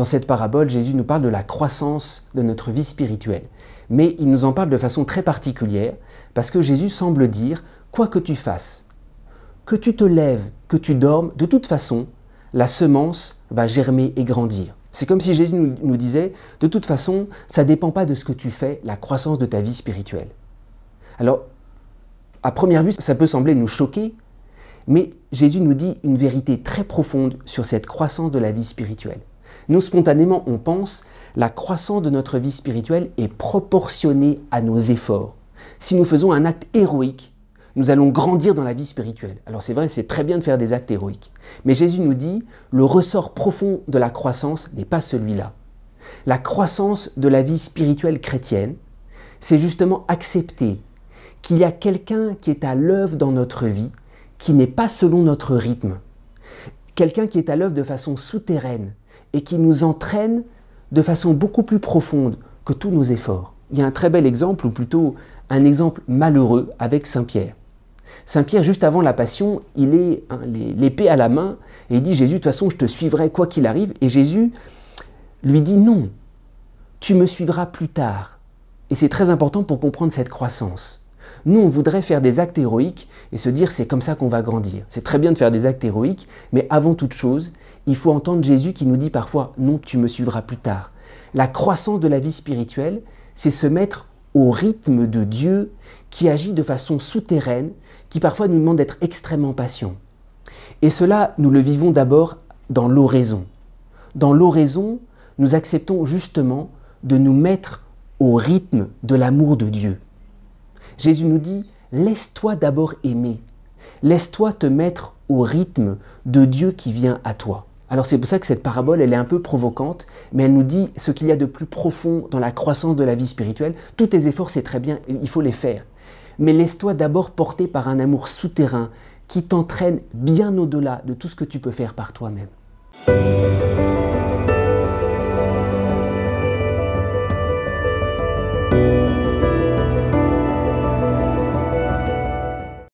Dans cette parabole, Jésus nous parle de la croissance de notre vie spirituelle. Mais il nous en parle de façon très particulière, parce que Jésus semble dire, quoi que tu fasses, que tu te lèves, que tu dormes, de toute façon, la semence va germer et grandir. C'est comme si Jésus nous, disait, de toute façon, ça ne dépend pas de ce que tu fais, la croissance de ta vie spirituelle. Alors, à première vue, ça peut sembler nous choquer, mais Jésus nous dit une vérité très profonde sur cette croissance de la vie spirituelle. Nous, spontanément, on pense la croissance de notre vie spirituelle est proportionnée à nos efforts. Si nous faisons un acte héroïque, nous allons grandir dans la vie spirituelle. Alors c'est vrai, c'est très bien de faire des actes héroïques. Mais Jésus nous dit, le ressort profond de la croissance n'est pas celui-là. La croissance de la vie spirituelle chrétienne, c'est justement accepter qu'il y a quelqu'un qui est à l'œuvre dans notre vie, qui n'est pas selon notre rythme. Quelqu'un qui est à l'œuvre de façon souterraine, et qui nous entraîne de façon beaucoup plus profonde que tous nos efforts. Il y a un très bel exemple, ou plutôt un exemple malheureux, avec Saint Pierre. Saint Pierre, juste avant la passion, il est hein, l'épée à la main et il dit Jésus, de toute façon, je te suivrai quoi qu'il arrive. Et Jésus lui dit Non, tu me suivras plus tard. Et c'est très important pour comprendre cette croissance. Nous, on voudrait faire des actes héroïques et se dire c'est comme ça qu'on va grandir. C'est très bien de faire des actes héroïques, mais avant toute chose, il faut entendre Jésus qui nous dit parfois non, tu me suivras plus tard. La croissance de la vie spirituelle, c'est se mettre au rythme de Dieu qui agit de façon souterraine, qui parfois nous demande d'être extrêmement patient. Et cela, nous le vivons d'abord dans l'oraison. Dans l'oraison, nous acceptons justement de nous mettre au rythme de l'amour de Dieu. Jésus nous dit, laisse-toi d'abord aimer, laisse-toi te mettre au rythme de Dieu qui vient à toi. Alors c'est pour ça que cette parabole, elle est un peu provocante, mais elle nous dit ce qu'il y a de plus profond dans la croissance de la vie spirituelle. Tous tes efforts, c'est très bien, il faut les faire. Mais laisse-toi d'abord porter par un amour souterrain qui t'entraîne bien au-delà de tout ce que tu peux faire par toi-même.